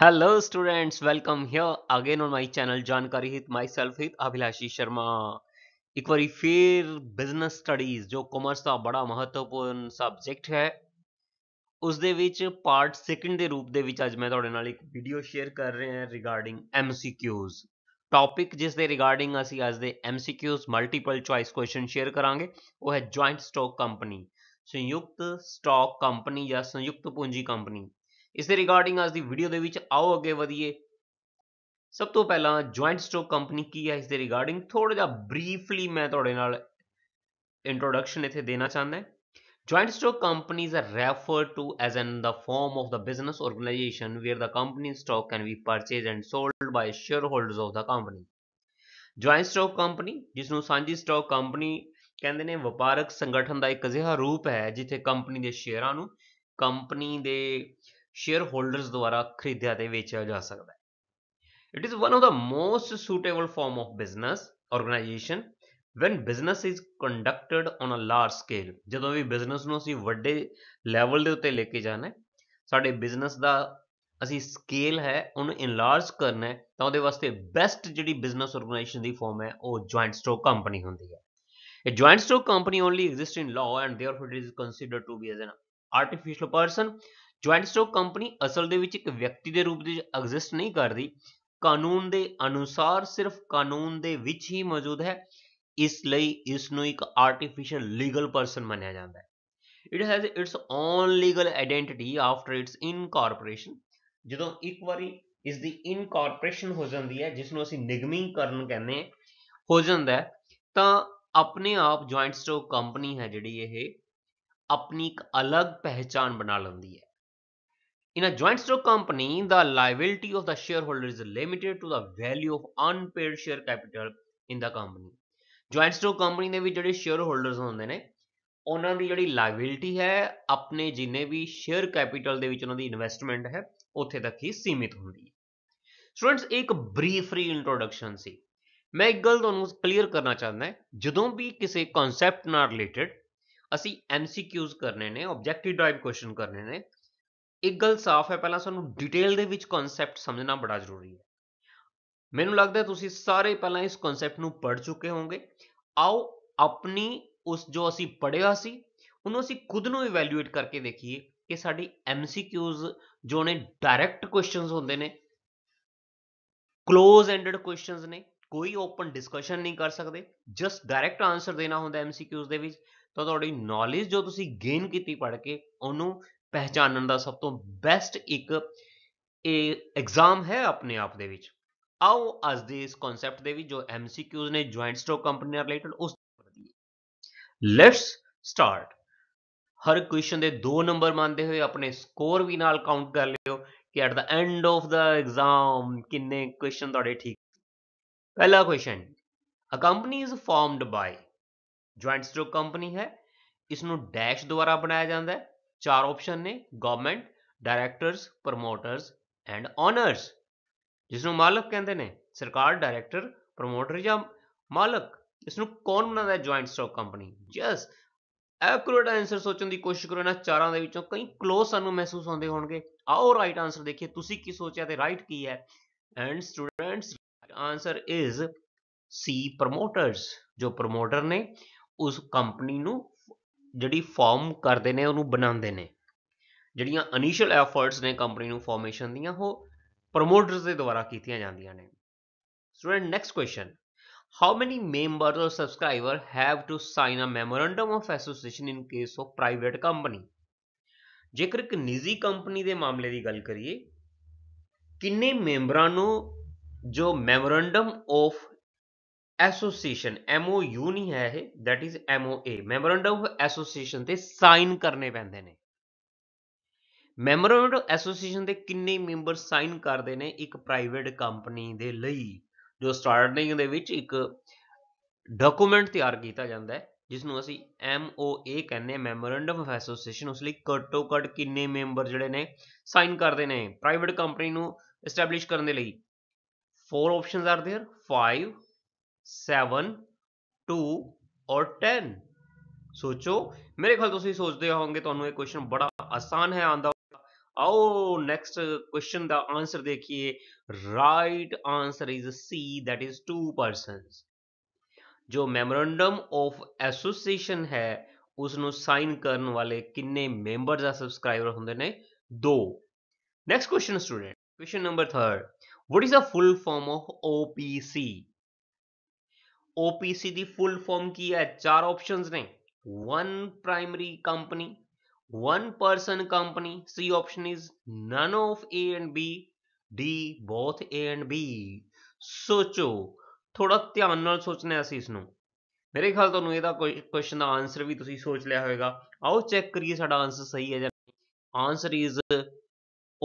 Hello students, welcome here again on my channel जानकारी हित myself हित अभिलाषी शर्मा एक बार फिर ਬਿਜ਼ਨਸ ਸਟੱਡੀਜ਼ ਜੋ ਕਾਮਰਸ ਦਾ ਬੜਾ ਮਹੱਤਵਪੂਰਨ ਸਬਜੈਕਟ ਹੈ ਉਸ ਦੇ ਵਿੱਚ ਪਾਰਟ 2 ਦੇ ਰੂਪ ਦੇ ਵਿੱਚ ਅੱਜ ਮੈਂ ਤੁਹਾਡੇ ਨਾਲ ਇੱਕ ਵੀਡੀਓ ਸ਼ੇਅਰ ਕਰ ਰਿਹਾ ਹਾਂ ਰਿਗਾਰਡਿੰਗ MCQs ਟੌਪਿਕ ਜਿਸ ਦੇ ਰਿਗਾਰਡਿੰਗ ਅਸੀਂ ਅੱਜ ਦੇ MCQs multiple choice question share ਕਰਾਂਗੇ ਉਹ ਹੈ ਜੁਆਇੰਟ ਸਟਾਕ ਕੰਪਨੀ ਸੰਯੁਕਤ ਸਟਾਕ ਕੰਪਨੀ ਜਾਂ ਸੰਯੁਕਤ ਪੂੰਜੀ ਕੰਪਨੀ ਇਸ ਦੇ ਰਿਗਾਰਡਿੰਗ ਅੱਜ ਦੀ ਵੀਡੀਓ ਦੇ ਵਿੱਚ ਆਓ ਅੱਗੇ ਵਧੀਏ ਸਭ ਤੋਂ ਪਹਿਲਾਂ ਜੁਆਇੰਟ ਸਟੋਕ ਕੰਪਨੀ ਕੀ ਹੈ ਇਸ ਦੇ ਰਿਗਾਰਡਿੰਗ ਥੋੜਾ ਜਿਹਾ ਬਰੀਫਲੀ ਮੈਂ ਤੁਹਾਡੇ ਨਾਲ ਇੰਟਰੋਡਕਸ਼ਨ ਇੱਥੇ ਦੇਣਾ ਚਾਹੁੰਦਾ joint stock companies are refer to as an the form of the business organisation where the company stock can be purchase and sold by share holders of the company joint stock company ਜਿਸ ਨੂੰ ਸਾਂਝੀ stock company ਕਹਿੰਦੇ ਨੇ ਵਪਾਰਕ ਸੰਗਠਨ ਦਾ ਇੱਕ ਅਜਿਹਾ ਰੂਪ ਹੈ ਜਿੱਥੇ ਕੰਪਨੀ ਦੇ ਸ਼ੇਅਰਾਂ ਨੂੰ ਕੰਪਨੀ ਦੇ ਸ਼ੇਅਰ ਹੋਲਡਰਸ ਦੁਆਰਾ ਖਰੀਦਿਆ ਤੇ ਵੇਚਿਆ ਜਾ ਸਕਦਾ ਹੈ it is one of the most suitable form of business organisation when business is conducted on a large scale ਜਦੋਂ ਵੀ ਬਿਜ਼ਨਸ ਨੂੰ ਅਸੀਂ ਵੱਡੇ ਲੈਵਲ ਦੇ ਉੱਤੇ ਲੈ ਕੇ ਜਾਣਾ ਸਾਡੇ ਬਿਜ਼ਨਸ ਦਾ ਅਸੀਂ ਸਕੇਲ ਹੈ ਉਹਨੂੰ ਇਨਲਾਰਜ ਕਰਨਾ ਹੈ ਤਾਂ ਉਹਦੇ ਵਾਸਤੇ ਬੈਸਟ ਜਿਹੜੀ ਬਿਜ਼ਨਸ ਆਰਗੇਨਾਈਜੇਸ਼ਨ ਦੀ ਫਾਰਮ ਹੈ ਉਹ ਜੁਆਇੰਟ ਸਟਾਕ ਕੰਪਨੀ ਹੁੰਦੀ ਹੈ ਇਹ joint stock company only exist in law and therefore it is considered to be as an artificial person joint stock company ਅਸਲ ਦੇ ਵਿੱਚ ਇੱਕ ਵਿਅਕਤੀ ਦੇ ਰੂਪ ਦੇ ਵਿੱਚ ਐਗਜ਼ਿਸਟ ਨਹੀਂ ਕਰਦੀ ਕਾਨੂੰਨ ਦੇ ਅਨੁਸਾਰ ਸਿਰਫ ਕਾਨੂੰਨ ਦੇ ਵਿੱਚ ਹੀ ਮੌਜੂਦ ਹੈ ਇਸ ਲਈ ਇਸ ਨੂੰ ਇੱਕ ਆਰਟੀਫੀਸ਼ੀਅਲ ਲੀਗਲ ਪਰਸਨ ਮੰਨਿਆ ਜਾਂਦਾ ਹੈ it has its own legal identity after its incorporation ਜਦੋਂ ਇੱਕ ਵਾਰੀ ਇਸ ਦੀ ਇਨਕਾਰਪੋਰੇਸ਼ਨ ਹੋ ਜਾਂਦੀ ਹੈ ਜਿਸ ਨੂੰ ਅਸੀਂ ਨਿਗਮੀਕਰਨ ਕਹਿੰਦੇ ਹੋ ਜਾਂਦਾ ਤਾਂ ਆਪਣੇ ਆਪ ਜੁਆਇੰਟ ਸਟਾਕ ਕੰਪਨੀ ਹੈ ਜਿਹੜੀ ਇਹ ਆਪਣੀ ਇੱਕ ਅਲੱਗ ਪਹਿਚਾਨ ਬਣਾ ਲੈਂਦੀ ਹੈ In a joint stock company, the liability of the shareholder is limited to the value of unpaid share capital in the company. Joint stock company ਦੇ ਵੀ ਜਿਹੜੇ ਸ਼ੇਅਰ ਹੋਲਡਰਸ ਹੁੰਦੇ ਨੇ ਉਹਨਾਂ ਦੀ ਜਿਹੜੀ ਲਾਇਬਿਲਿਟੀ ਹੈ ਆਪਣੇ ਜਿੰਨੇ ਵੀ ਸ਼ੇਅਰ ਕੈਪੀਟਲ ਦੇ ਵਿੱਚ ਉਹਨਾਂ ਦੀ ਇਨਵੈਸਟਮੈਂਟ ਹੈ ਉੱਥੇ ਤੱਕ ਹੀ ਸੀਮਿਤ ਹੁੰਦੀ ਹੈ ਸਟੂਡੈਂਟਸ ਇੱਕ ਬਰੀਫ ਰੀ ਇੰਟਰੋਡਕਸ਼ਨ ਸੀ ਮੈਂ ਇੱਕ ਗੱਲ ਤੁਹਾਨੂੰ ਕਲੀਅਰ ਕਰਨਾ ਚਾਹੁੰਦਾ ਹਾਂ ਜਦੋਂ ਵੀ ਕਿਸੇ ਕਨਸੈਪਟ ਨਾਲ ਰਿਲੇਟਡ ਅਸੀਂ ਐਮਸੀਕਿਊਜ਼ ਕਰਨੇ ਨੇ ਆਬਜੈਕਟਿਵ ਡਰਾਈਵ ਕੁਐਸਚਨ ਕਰਨੇ ਨੇ ਇੱਕ ਗੱਲ ਸਾਫ਼ ਹੈ ਪਹਿਲਾਂ ਸਾਨੂੰ ਡਿਟੇਲ ਦੇ ਵਿੱਚ ਕਨਸੈਪਟ ਸਮਝਣਾ ਬੜਾ ਜ਼ਰੂਰੀ ਹੈ ਮੈਨੂੰ ਲੱਗਦਾ ਤੁਸੀਂ ਸਾਰੇ ਪਹਿਲਾਂ ਇਸ ਕਨਸੈਪਟ ਨੂੰ ਪੜ ਚੁੱਕੇ ਹੋਵੋਗੇ ਆਓ ਆਪਣੀ ਉਸ ਜੋ ਅਸੀਂ ਪੜਿਆ ਸੀ ਉਹਨੂੰ ਅਸੀਂ ਖੁਦ ਨੂੰ ਇਵੈਲੂਏਟ ਕਰਕੇ ਦੇਖੀਏ ਕਿ ਸਾਡੀ ਐਮਸੀਕਿਊਜ਼ ਜੋ ਨੇ ਡਾਇਰੈਕਟ ਕੁਐਸਚਨਸ ਹੁੰਦੇ ਨੇ ক্লোਜ਼ ਐਂਡਡ ਕੁਐਸਚਨਸ ਨੇ ਕੋਈ ਓਪਨ ਡਿਸਕਸ਼ਨ ਨਹੀਂ ਕਰ ਸਕਦੇ ਜਸਟ ਡਾਇਰੈਕਟ ਆਨਸਰ ਦੇਣਾ ਹੁੰਦਾ ਐਮਸੀਕਿਊਜ਼ ਦੇ ਵਿੱਚ ਤਾਂ ਤੁਹਾਡੀ ਨੌਲੇਜ ਜੋ ਤੁਸੀਂ ਗੇਨ ਕੀਤੀ ਪੜ੍ਹ ਕੇ ਉਹਨੂੰ ਪਹਿਚਾਨਣ ਦਾ ਸਭ ਤੋਂ ਬੈਸਟ ਇੱਕ ਇਹ ਐਗਜ਼ਾਮ ਹੈ ਆਪਣੇ ਆਪ ਦੇ ਵਿੱਚ ਆਓ ਅੱਜ ਦੇ ਇਸ ਕਨਸੈਪਟ ਦੇ ਵਿੱਚ ਜੋ ਐਮਸੀਕਿਊਜ਼ ਨੇ ਜੁਆਇੰਟ ਸਟਾਕ ਕੰਪਨੀ ਨਾਲ ਰਿਲੇਟਡ ਉਸ ਲੈਟਸ ਸਟਾਰਟ ਹਰ ਕੁਐਸਚਨ ਦੇ 2 ਨੰਬਰ ਮੰਨਦੇ ਹੋਏ ਆਪਣੇ ਸਕੋਰ ਵੀ ਨਾਲ ਕਾਊਂਟ ਕਰ ਲਿਓ ਕਿ at the end of the exam ਕਿੰਨੇ ਕੁਐਸਚਨ ਤੁਹਾਡੇ ਠੀਕ ਪਹਿਲਾ question a company is formed by joint stock company ਹੈ ਇਸ ਨੂੰ ਡੈਸ਼ ਦੁਆਰਾ ਬਣਾਇਆ ਜਾਂਦਾ ਹੈ ਚਾਰ ਆਪਸ਼ਨ ਨੇ government directors promoters and owners ਜਿਸ ਨੂੰ ਮਾਲਕ ਕਹਿੰਦੇ ਨੇ ਸਰਕਾਰ ਡਾਇਰੈਕਟਰ ਪ੍ਰੋਮੋਟਰ ਜਾਂ ਮਾਲਕ ਇਸ ਨੂੰ ਕੌਣ ਬਣਾਉਂਦਾ ਹੈ joint stock company just accurate answer ਸੋਚਣ ਦੀ ਕੋਸ਼ਿਸ਼ ਕਰੋ ਇਹਨਾਂ ਚਾਰਾਂ ਦੇ ਵਿੱਚੋਂ ਕਈ ਕਲੋਸ ਸਾਨੂੰ ਮਹਿਸੂਸ ਹੁੰਦੇ ਹੋਣਗੇ ਆਓ ਰਾਈਟ ਆਨਸਰ ਦੇਖੀਏ ਤੁਸੀਂ ਕੀ ਸੋਚਿਆ ਤੇ ਰਾਈਟ ਕੀ ਹੈ and students answer is C promoters ਜੋ ਪ੍ਰੋਮੋਟਰ ਨੇ ਉਸ ਕੰਪਨੀ ਨੂੰ ਜਿਹੜੀ ਫਾਰਮ ਕਰਦੇ ਨੇ ਉਹਨੂੰ ਬਣਾਉਂਦੇ ਨੇ ਜਿਹੜੀਆਂ ਇਨੀਸ਼ੀਅਲ ਐਫਰਟਸ ਨੇ ਕੰਪਨੀ ਨੂੰ ਫਾਰਮੇਸ਼ਨ ਦੀਆਂ ਉਹ ਪ੍ਰੋਮੋਟਰਸ ਦੇ ਦੁਆਰਾ ਕੀਤੀਆਂ ਜਾਂਦੀਆਂ ਨੇ student next question how many members or subscriber have to sign a memorandum of association in case of private company ਜੇਕਰ ਇੱਕ ਨਿੱਜੀ ਕੰਪਨੀ ਦੇ ਮਾਮਲੇ ਦੀ ਗੱਲ ਕਰੀਏ ਕਿੰਨੇ ਮੈਂਬਰਾਂ ਨੂੰ ਜੋ ਮੈਮੋਰੰਡਮ ਆਫ ਐਸੋਸੀਏਸ਼ਨ ਐਮਓਯੂ ਨਹੀਂ ਹੈ ਇਹ that is MOA memorandum of association ਤੇ ਸਾਈਨ ਕਰਨੇ ਪੈਂਦੇ ਨੇ ਮੈਮੋਰੰਡਮ ਐਸੋਸੀਏਸ਼ਨ ਦੇ ਕਿੰਨੇ ਮੈਂਬਰ ਸਾਈਨ ਕਰਦੇ ਨੇ ਇੱਕ ਪ੍ਰਾਈਵੇਟ ਕੰਪਨੀ ਦੇ ਲਈ ਜੋ ਸਟਾਰਟਿੰਗ ਦੇ ਵਿੱਚ ਇੱਕ ਡਾਕੂਮੈਂਟ ਤਿਆਰ ਕੀਤਾ ਜਾਂਦਾ ਹੈ ਜਿਸ ਨੂੰ ਅਸੀਂ ਐਮਓਏ ਕਹਿੰਦੇ ਹਾਂ ਮੈਮੋਰੰਡਮ ਆਫ ਐਸੋਸੀਏਸ਼ਨ ਉਸ ਲਈ ਕਟੋ ਕਟ ਕਿੰਨੇ ਮੈਂਬਰ ਜਿਹੜੇ ਨੇ ਸਾਈਨ ਕਰਦੇ ਨੇ ਪ੍ਰਾਈਵੇਟ ਕੰਪਨੀ ਨੂੰ ਐਸਟੈਬਲਿਸ਼ ਕਰਨ ਦੇ ਲਈ ਫੋਰ ਆਪਸ਼ਨਸ ਆਰ देयर 5 7 2 ਔਰ 10 ਸੋਚੋ ਮੇਰੇ ਖਿਆਲ ਤੁਸੀਂ ਸੋਚਦੇ ਹੋਵੋਗੇ ਤੁਹਾਨੂੰ ਇਹ ਕੁਐਸਚਨ ਬੜਾ ਆਸਾਨ ਹੈ ਆਂਦਾ ਆਓ ਨੈਕਸਟ ਕੁਐਸਚਨ ਦਾ ਆਨਸਰ ਦੇਖੀਏ right answer is C that is 2 persons ਜੋ ਮੈਮੋਰੰਡਮ ਆਫ ਐਸੋਸੀਏਸ਼ਨ ਹੈ ਉਸ ਨੂੰ ਸਾਈਨ ਕਰਨ ਵਾਲੇ ਕਿੰਨੇ ਮੈਂਬਰਸ ਆ ਸਬਸਕ੍ਰਾਈਬਰ ਹੁੰਦੇ ਨੇ 2 next question student question number 3 what is a full form of OPC OPC ਦੀ ਫੁੱਲ ਫਾਰਮ ਕੀ ਹੈ ਚਾਰ ਆਪਸ਼ਨਸ ਨੇ one primary company one person company C option is none of A and B D both A and B ਸੋਚੋ ਥੋੜਾ ਧਿਆਨ ਨਾਲ ਸੋਚਣਾ ਅਸੀਂ ਇਸ ਨੂੰ ਮੇਰੇ ਖਿਆਲ ਤੁਹਾਨੂੰ ਇਹਦਾ ਕੁਐਸਚਨ ਦਾ ਆਨਸਰ ਵੀ ਤੁਸੀਂ ਸੋਚ ਲਿਆ ਹੋਵੇਗਾ ਆਓ ਚੈੱਕ ਕਰੀਏ ਸਾਡਾ ਆਨਸਰ ਸਹੀ ਹੈ ਜਾਂ ਨਹੀਂ ਆਨਸਰ ਇਜ਼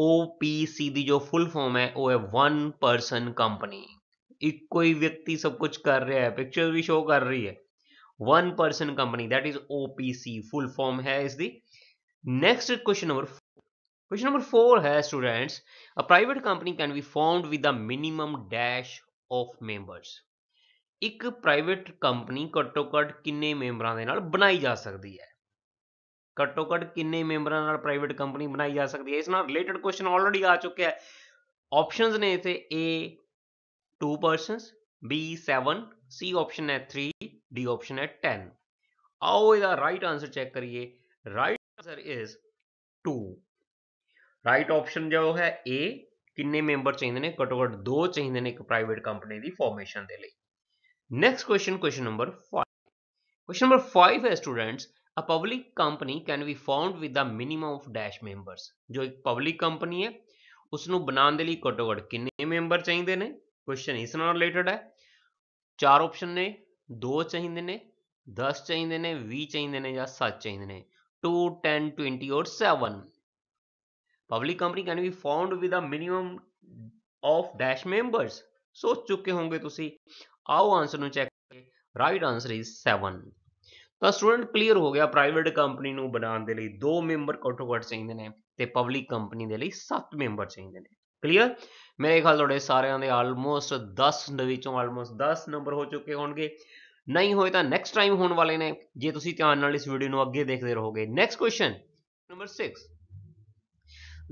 OPC ਦੀ ਜੋ ਫੁੱਲ ਫਾਰਮ ਹੈ ਉਹ ਹੈ ਵਨ ਪਰਸਨ ਕੰਪਨੀ ਇੱਕੋ ਹੀ ਵਿਅਕਤੀ ਸਭ ਕੁਝ ਕਰ ਰਿਹਾ ਹੈ ਪਿਕਚਰ ਵੀ ਸ਼ੋ ਕਰ ਰਹੀ ਹੈ one person company that is OPC full form ਹੈ ਇਸ ਦੀ next question number question number 4 ਹੈ students a private company can be found with a minimum dash of members ਇੱਕ ਪ੍ਰਾਈਵੇਟ ਕੰਪਨੀ ਘੱਟੋ ਘੱਟ ਕਿੰਨੇ ਮੈਂਬਰਾਂ ਦੇ ਨਾਲ ਬਣਾਈ ਜਾ ਸਕਦੀ ਹੈ ਘੱਟੋ ਘੱਟ ਕਿੰਨੇ ਮੈਂਬਰਾਂ ਨਾਲ ਪ੍ਰਾਈਵੇਟ ਕੰਪਨੀ ਬਣਾਈ ਜਾ ਸਕਦੀ ਹੈ ਇਸ ਨਾਲ ਰਿਲੇਟਡ ਕੁਐਸਚਨ ਆਲਰੇਡੀ ਆ ਚੁੱਕਿਆ ਹੈ ਆਪਸ਼ਨਸ ਨੇ ਇਥੇ A 2 persons B 7 C option है 3 D option है 10 आओ ਇਹਦਾ right answer check करिए right answer is 2 right option ਜੋ ਹੈ A ਕਿੰਨੇ ਮੈਂਬਰ ਚਾਹੀਦੇ ਨੇ ਘੱਟੋ ਘੱਟ 2 ਚਾਹੀਦੇ ਨੇ ਇੱਕ ਪ੍ਰਾਈਵੇਟ ਕੰਪਨੀ ਦੀ ਫਾਰਮੇਸ਼ਨ ਦੇ ਲਈ next question question number 5 question number 5 ਹੈ students a public company can be found with the minimum of dash members ਜੋ ਇੱਕ ਪਬਲਿਕ ਕੰਪਨੀ ਹੈ ਉਸ ਨੂੰ ਬਣਾਉਣ ਦੇ ਲਈ ਘੱਟੋ ਘੱਟ ਕਿੰਨੇ ਮੈਂਬਰ ਚਾਹੀਦੇ ਨੇ ਕੁਐਸਚਨ ਇਸ ਨਾਲ ਰਿਲੇਟਡ ਹੈ ਚਾਰ ਆਪਸ਼ਨ ਨੇ ਦੋ ਚਾਹੀਦੇ ਨੇ 10 ਚਾਹੀਦੇ ਨੇ 20 ਚਾਹੀਦੇ ਨੇ ਜਾਂ 7 ਚਾਹੀਦੇ ਨੇ 2 10 20 or 7 public company can be found with a minimum of dash members ਸੋਚ ਚੁੱਕੇ ਹੋਗੇ ਤੁਸੀਂ ਆਓ ਆਨਸਰ ਨੂੰ ਚੈੱਕ ਕਰੀਏ ਰਾਈਟ ਆਨਸਰ ਇਜ਼ 7 ਤਾਂ ਸਟੂਡੈਂਟ ਕਲੀਅਰ ਹੋ ਗਿਆ ਪ੍ਰਾਈਵੇਟ ਕੰਪਨੀ ਨੂੰ ਬਣਾਉਣ ਦੇ ਲਈ ਦੋ ਮੈਂਬਰ ਕੋਟੋ ਕੋਟ ਚਾਹੀਦੇ ਨੇ ਤੇ ਪਬਲਿਕ ਕੰਪਨੀ ਦੇ ਲਈ 7 ਮੈਂਬਰ ਚਾਹੀਦੇ ਨੇ ਕਲੀਅਰ ਮੇਰੇ ਖਿਆਲ ਤੁਹਾਡੇ ਸਾਰਿਆਂ ਦੇ ਆਲਮੋਸਟ 10 ਦੇ ਵਿੱਚੋਂ ਆਲਮੋਸਟ 10 ਨੰਬਰ ਹੋ ਚੁੱਕੇ ਹੋਣਗੇ ਨਹੀਂ ਹੋਏ ਤਾਂ ਨੈਕਸਟ ਟਾਈਮ ਹੋਣ ਵਾਲੇ ਨੇ ਜੇ ਤੁਸੀਂ ਧਿਆਨ ਨਾਲ ਇਸ ਵੀਡੀਓ ਨੂੰ ਅੱਗੇ ਦੇਖਦੇ ਰਹੋਗੇ next question number 6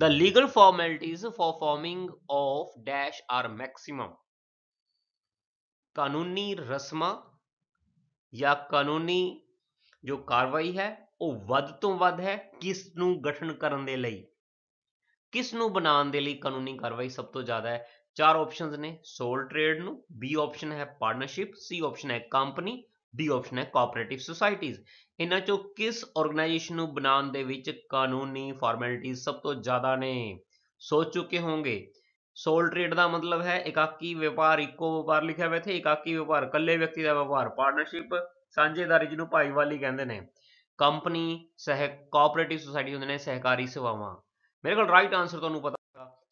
the legal formalities for forming of dash are maximum ਕਾਨੂੰਨੀ ਰਸਮਾਂ ਜਾਂ ਕਾਨੂੰਨੀ ਜੋ ਕਾਰਵਾਈ ਹੈ ਉਹ ਵੱਧ ਤੋਂ ਵੱਧ ਹੈ ਕਿਸ ਨੂੰ ਗਠਨ ਕਰਨ ਦੇ ਲਈ ਕਿਸ ਨੂੰ ਬਣਾਉਣ ਦੇ ਲਈ ਕਾਨੂੰਨੀ ਕਾਰਵਾਈ ਸਭ ਤੋਂ ਜ਼ਿਆਦਾ ਹੈ ਚਾਰ ਆਪਸ਼ਨਸ ਨੇ ਸੋਲ ਟ੍ਰੇਡ ਨੂੰ ਬੀ ਆਪਸ਼ਨ ਹੈ ਪਾਰਟਨਰਸ਼ਿਪ ਸੀ ਆਪਸ਼ਨ ਹੈ ਕੰਪਨੀ ਡੀ ਆਪਸ਼ਨ ਹੈ ਕੋਆਪਰੇਟਿਵ ਸੁਸਾਇਟੀਜ਼ ਇਹਨਾਂ ਚੋਂ ਕਿਸ ਆਰਗੇਨਾਈਜੇਸ਼ਨ ਨੂੰ ਬਣਾਉਣ ਦੇ ਵਿੱਚ ਕਾਨੂੰਨੀ ਫਾਰਮੈਲਿਟੀ ਸਭ ਤੋਂ ਜ਼ਿਆਦਾ ਨੇ ਸੋਚ ਚੁੱਕੇ ਹੋਗੇ ਸੋਲ ਟ੍ਰੇਡ ਦਾ ਮਤਲਬ ਹੈ ਇਕਾਕੀ ਵਪਾਰ ਇੱਕੋ ਵਪਾਰ ਲਿਖਿਆ ਹੋਇਆ ਇੱਥੇ ਇਕਾਕੀ ਵਪਾਰ ਇਕੱਲੇ ਵਿਅਕਤੀ ਦਾ ਵਪਾਰ ਪਾਰਟਨਰਸ਼ਿਪ ਸਾਂਝੇਦਾਰੀ ਜਿਹਨੂੰ ਭਾਈਵਾਲੀ ਕਹਿੰਦੇ ਨੇ ਕੰਪਨੀ ਸਹਿ ਕੋਆਪਰੇਟਿਵ ਸੁਸਾਇਟੀ ਹੁੰਦੇ ਨੇ ਸਹਿਕਾਰੀ ਸਭਾਵਾਂ ਮੇਰੇ ਕੋਲ ਰਾਈਟ ਆਨਸਰ ਤੁਹਾਨੂੰ ਪਤਾ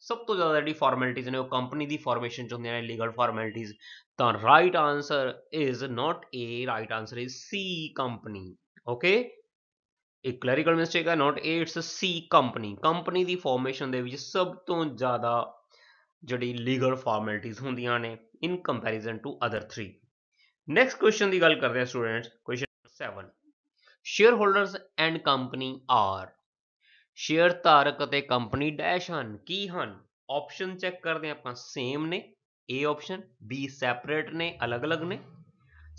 ਸਭ ਤੋਂ ਜ਼ਿਆਦਾ ਜਿਹੜੀ ਫਾਰਮੈਲਿਟੀਆਂ ਨੇ ਉਹ ਕੰਪਨੀ ਦੀ ਫਾਰਮੇਸ਼ਨ ਚ ਹੁੰਦੀਆਂ ਨੇ ਲੀਗਲ ਫਾਰਮੈਲਿਟੀਆਂ ਤਾਂ right answer is not A right answer is C company okay ਇੱਕ ਕਲੈਰੀਕਲ ਮਿਸਟੇਕ ਹੈ not A it's C company company ਦੀ ਫਾਰਮੇਸ਼ਨ ਦੇ ਵਿੱਚ ਸਭ ਤੋਂ ਜ਼ਿਆਦਾ ਜਿਹੜੀ ਲੀਗਲ ਫਾਰਮੈਲਿਟੀਆਂ ਹੁੰਦੀਆਂ ਨੇ in comparison to other 3 next question ਦੀ ਗੱਲ ਕਰਦੇ ਹਾਂ students question 7 share holders and company are share ਧਾਰਕ ਅਤੇ ਕੰਪਨੀ ਡੈਸ਼ ਹਨ ਕੀ ਹਨ ਆਪਸ਼ਨ ਚੈੱਕ ਕਰਦੇ ਆਪਾਂ ਸੇਮ ਨੇ A ਆਪਸ਼ਨ B ਸੈਪਰੇਟ ਨੇ ਅਲੱਗ-ਅਲੱਗ ਨੇ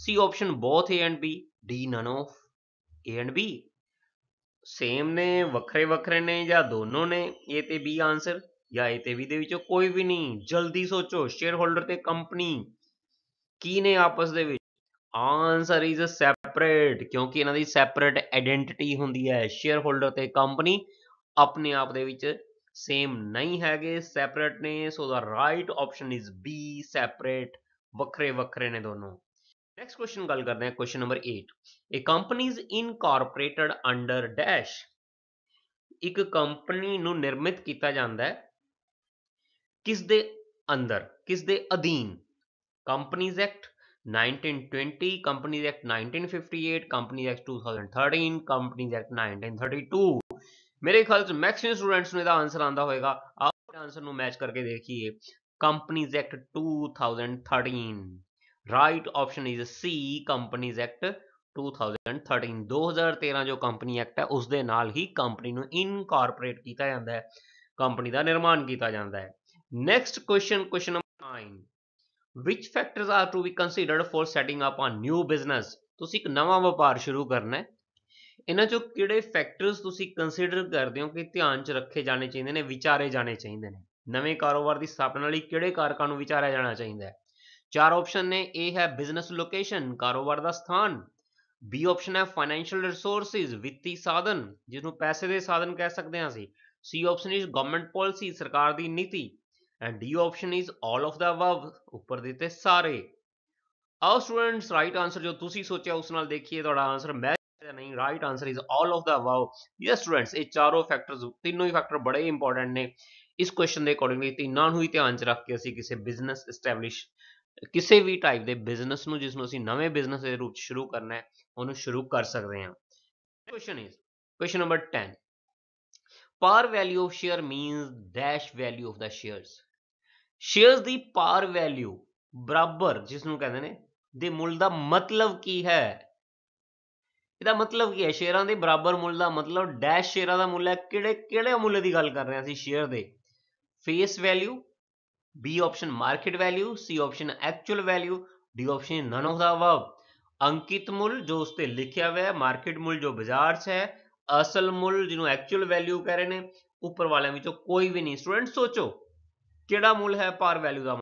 C option both A and B D none of A and B same ਨੇ ਵੱਖਰੇ ਵੱਖਰੇ ਨੇ ਜਾਂ ਦੋਨੋਂ ਨੇ A ਤੇ B ਆਨਸਰ ਜਾਂ A ਤੇ B ਦੇ ਵਿੱਚੋਂ ਕੋਈ ਵੀ ਨਹੀਂ ਜਲਦੀ ਸੋਚੋ ਸ਼ੇਅਰ ਹੋਲਡਰ ਤੇ ਕੰਪਨੀ ਕੀ ਨੇ ਆਪਸ ਦੇ ਵਿੱਚ ਆਨਸਰ ਇਜ਼ ਸੈਪਰੇਟ ਕਿਉਂਕਿ ਇਹਨਾਂ ਦੀ ਸੈਪਰੇਟ ਆਇਡੈਂਟੀਟੀ ਹੁੰਦੀ ਹੈ ਸ਼ੇਅਰ ਹੋਲਡਰ ਤੇ ਕੰਪਨੀ ਆਪਣੇ ਆਪ ਦੇ ਵਿੱਚ ਸੇਮ ਨਹੀਂ ਹੈਗੇ ਸੈਪਰੇਟ ਨੇ so the right option is B separate ਵੱਖਰੇ ਵੱਖਰੇ ਨੇ ਦੋਨੋਂ ਨੈਕਸਟ ਕੁਐਸਚਨ ਗੱਲ ਕਰਦੇ ਹਾਂ question number 8 a companies incorporated under dash ਇੱਕ ਕੰਪਨੀ ਨੂੰ ਨਿਰਮਿਤ ਕੀਤਾ ਜਾਂਦਾ ਹੈ ਕਿਸ ਦੇ ਅੰਦਰ ਕਿਸ ਦੇ ਅਧੀਨ companies act 1920 companies act 1958 companies act 2013 companies act 1932 ਮੇਰੇ ਖਿਆਲ ਚ ਮੈਕਸਿਮ ਸਟੂਡੈਂਟਸ ਨੂੰ ਇਹਦਾ ਆਨਸਰ ਆਂਦਾ ਹੋਵੇਗਾ ਆਪ ਆਨਸਰ ਨੂੰ ਮੈਚ ਕਰਕੇ ਦੇਖੀਏ companies act 2013 right option is C companies act 2013 2013 ਜੋ ਕੰਪਨੀ ਐਕਟ ਹੈ ਉਸ ਦੇ ਨਾਲ ਹੀ ਕੰਪਨੀ ਨੂੰ ਇਨਕਾਰਪੋਰੇਟ ਕੀਤਾ ਜਾਂਦਾ ਹੈ ਕੰਪਨੀ ਦਾ ਨਿਰਮਾਣ ਕੀਤਾ ਜਾਂਦਾ ਹੈ next question question number 9 which factors are to be considered for setting up a new business ਤੁਸੀਂ ਇੱਕ ਨਵਾਂ ਵਪਾਰ ਸ਼ੁਰੂ ਕਰਨਾ ਹੈ ਇਹਨਾਂ ਚੋਂ ਕਿਹੜੇ ਫੈਕਟਰਸ ਤੁਸੀਂ ਕੰਸੀਡਰ ਕਰਦੇ ਹੋ ਕਿ ਧਿਆਨ 'ਚ ਰੱਖੇ ਜਾਣੇ ਚਾਹੀਦੇ ਨੇ ਵਿਚਾਰੇ ਜਾਣੇ ਚਾਹੀਦੇ ਨੇ ਨਵੇਂ ਕਾਰੋਬਾਰ ਦੀ ਸਥਾਪਨਾ ਲਈ ਕਿਹੜੇ ਕਾਰਕਾਂ ਨੂੰ ਵਿਚਾਰਿਆ ਜਾਣਾ ਚਾਹੀਦਾ ਹੈ ਚਾਰ ਆਪਸ਼ਨ ਨੇ ਏ ਹੈ ਬਿਜ਼ਨਸ ਲੋਕੇਸ਼ਨ ਕਾਰੋਬਾਰ ਦਾ ਸਥਾਨ ਬੀ ਆਪਸ਼ਨ ਹੈ ਫਾਈਨੈਂਸ਼ੀਅਲ ਰਿਸੋਰਸਸ ਵਿੱਤੀ ਸਾਧਨ ਜਿਹਨੂੰ ਪੈਸੇ ਦੇ ਸਾਧਨ ਕਹਿ ਸਕਦੇ ਹਾਂ ਅਸੀਂ C option is government policy ਸਰਕਾਰ ਦੀ ਨੀਤੀ and D option is all of the above ਉੱਪਰ ਦਿੱਤੇ ਸਾਰੇ ਆਓ ਸਟੂਡੈਂਟਸ ਰਾਈਟ ਆਨਸਰ ਜੋ ਤੁਸੀਂ ਸੋਚਿਆ ਉਸ ਨਾਲ ਦੇਖੀਏ ਤੁਹਾਡਾ ਆਨਸਰ ਨਹੀਂ right answer is all of the above yes students ਇਹ ਚਾਰੋਂ ਫੈਕਟਰਸ ਤਿੰਨੋਂ ਹੀ ਫੈਕਟਰ ਬੜੇ ਇੰਪੋਰਟੈਂਟ ਨੇ ਇਸ ਕੁਐਸਚਨ ਦੇ ਅਕੋਰਡਿੰਗਲੀ ਤਿੰਨਾਂ ਨੂੰ ਹੀ ਧਿਆਨ ਚ ਰੱਖ ਕੇ ਅਸੀਂ ਕਿਸੇ ਬਿਜ਼ਨਸ ਐਸਟੈਬਲਿਸ਼ ਕਿਸੇ ਵੀ ਟਾਈਪ ਦੇ ਬਿਜ਼ਨਸ ਨੂੰ ਜਿਸ ਨੂੰ ਅਸੀਂ ਨਵੇਂ ਬਿਜ਼ਨਸ ਦੇ ਰੂਪ ਚ ਸ਼ੁਰੂ ਕਰਨਾ ਹੈ ਉਹਨੂੰ ਸ਼ੁਰੂ ਕਰ ਸਕਦੇ ਹਾਂ question is question number 10 par value of share means dash value of the shares shares ਦੀ ਪਾਰ ਵੈਲਿਊ ਬਰਾਬਰ ਜਿਸ ਨੂੰ ਕਹਿੰਦੇ ਨੇ ਦੇ ਮੁੱਲ ਦਾ ਮਤਲਬ ਕੀ ਹੈ ਇਹਦਾ ਮਤਲਬ ਕੀ ਹੈ ਸ਼ੇਅਰਾਂ ਦੇ ਬਰਾਬਰ ਮੁੱਲ ਦਾ ਮਤਲਬ ਡੈਸ਼ ਸ਼ੇਅਰਾਂ ਦਾ ਮੁੱਲ ਹੈ ਕਿਹੜੇ ਕਿਹੜੇ ਮੁੱਲ ਦੀ ਗੱਲ ਕਰ ਰਹੇ ਹਾਂ ਅਸੀਂ ਸ਼ੇਅਰ ਦੇ face value B option market value C option actual value D option none of the above ਅੰਕਿਤ ਮੁੱਲ ਜੋ ਉਸ ਤੇ ਲਿਖਿਆ ਹੋਇਆ ਹੈ ਮਾਰਕੀਟ ਮੁੱਲ ਜੋ ਬਾਜ਼ਾਰ 'ਚ ਹੈ ਅਸਲ ਮੁੱਲ ਜਿਹਨੂੰ ਐਕਚੁਅਲ ਵੈਲਿਊ ਕਹ ਰਹੇ ਨੇ ਉੱਪਰ ਵਾਲਿਆਂ ਵਿੱਚੋਂ ਕੋਈ ਵੀ ਨਹੀਂ ਸਟੂਡੈਂਟ ਸੋਚੋ ਕਿਹੜਾ ਮੁੱਲ ਹੈ ਪਾਰ ਵੈਲਿਊ ਦਾ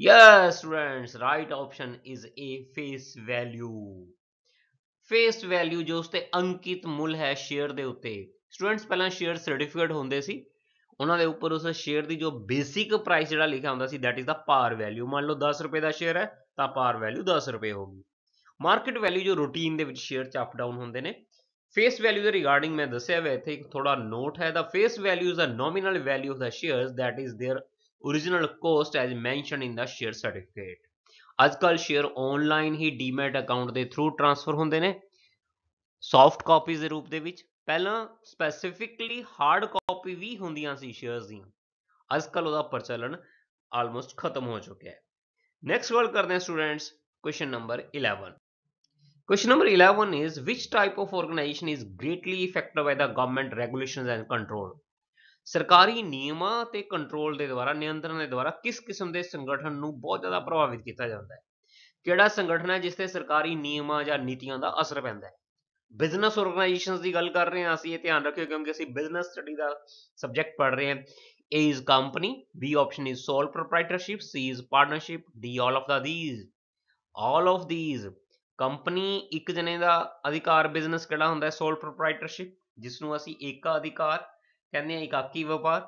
yes students right option is A face value face value ਜੋ ਉਸ ਤੇ ਅੰਕਿਤ ਮੁੱਲ ਹੈ ਸ਼ੇਅਰ ਦੇ ਉੱਤੇ ਸਟੂਡੈਂਟਸ ਪਹਿਲਾਂ ਸ਼ੇਅਰ ਸਰਟੀਫਿਕੇਟ ਹੁੰਦੇ ਸੀ ਉਹਨਾਂ ਦੇ ਉੱਪਰ ਉਸ ਸ਼ੇਅਰ ਦੀ ਜੋ ਬੇਸਿਕ ਪ੍ਰਾਈਸ ਜਿਹੜਾ ਲਿਖਿਆ ਹੁੰਦਾ ਸੀ ਥੈਟ ਇਜ਼ ਦਾ ਪਾਰ ਵੈਲਿਊ ਮੰਨ ਲਓ 10 ਰੁਪਏ ਦਾ ਸ਼ੇਅਰ ਹੈ ਤਾਂ ਪਾਰ ਵੈਲਿਊ 10 ਰੁਪਏ ਹੋਗੀ ਮਾਰਕੀਟ ਵੈਲਿਊ ਜੋ ਰੂਟੀਨ ਦੇ ਵਿੱਚ ਸ਼ੇਅਰ ਚ ਅਪ ਡਾਊਨ ਹੁੰਦੇ ਨੇ ਫੇਸ ਵੈਲਿਊ ਦੇ ਰਿਗਾਰਡਿੰਗ ਮੈਂ ਦੱਸਿਆ ਹੋਇਆ ਇੱਥੇ ਇੱਕ ਥੋੜਾ ਨੋਟ ਹੈ the face value is a nominal value of the shares that is their original cost as mentioned in the share certificate ਅੱਜ ਕੱਲ ਸ਼ੇਅਰ ਆਨਲਾਈਨ ਹੀ ਡੀਮੈਟ ਅਕਾਊਂਟ ਦੇ ਥਰੂ ਟ੍ਰਾਂਸਫਰ ਹੁੰਦੇ ਨੇ ਸੌਫਟ ਕਾਪੀਜ਼ ਦੇ ਰੂਪ ਦੇ ਵਿੱਚ ਪਹਿਲਾਂ ਸਪੈਸੀਫਿਕਲੀ ਹਾਰਡ ਕਾਪੀ ਵੀ ਹੁੰਦੀਆਂ ਸੀ ਸ਼ੇਅਰਸ ਦੀਆਂ ਅੱਜ ਕੱਲ ਉਹਦਾ ਪ੍ਰਚਲਨ ਆਲਮੋਸਟ ਖਤਮ ਹੋ ਚੁੱਕਿਆ ਹੈ ਨੈਕਸਟ ਗੱਲ ਕਰਦੇ ਹਾਂ students question number 11 question number 11 is which type of organisation is greatly affected by the government regulations and control ਸਰਕਾਰੀ ਨਿਯਮਾਂ ਤੇ ਕੰਟਰੋਲ ਦੇ ਦੁਆਰਾ ਨਿਯੰਤਰਣ ਦੇ ਦੁਆਰਾ ਕਿਸ ਕਿਸਮ ਦੇ ਸੰਗਠਨ ਨੂੰ ਬਹੁਤ ਜ਼ਿਆਦਾ ਪ੍ਰਭਾਵਿਤ ਕੀਤਾ ਜਾਂਦਾ ਹੈ ਕਿਹੜਾ ਸੰਗਠਨ ਹੈ ਜਿਸ ਤੇ ਸਰਕਾਰੀ ਨਿਯਮਾਂ ਜਾਂ ਨੀਤੀਆਂ ਦਾ ਅਸਰ ਪੈਂਦਾ ਹੈ ਬਿਜ਼ਨਸ ਆਰਗੇਨਾਈਜੇਸ਼ਨਸ ਦੀ ਗੱਲ ਕਰ ਰਹੇ ਹਾਂ ਅਸੀਂ ਇਹ ਧਿਆਨ ਰੱਖਿਓ ਕਿਉਂਕਿ ਅਸੀਂ ਬਿਜ਼ਨਸ ਸਟੱਡੀ ਦਾ ਸਬਜੈਕਟ ਪੜ੍ਹ ਰਹੇ ਹਾਂ A is company B option is sole proprietorship C is partnership D all of the these all of these company ਇੱਕ ਜਣੇ ਦਾ ਅਧਿਕਾਰ ਬਿਜ਼ਨਸ ਕਿਹੜਾ ਹੁੰਦਾ ਹੈ ਸੋਲ ਪ੍ਰੋਪਰਾਈਟਰਸ਼ਿਪ ਜਿਸ ਨੂੰ ਅਸੀਂ ਏਕਾ ਅਧਿਕਾਰ ਕਹਿੰਦੇ ਆ ਇਕਾਕੀ ਵਪਾਰ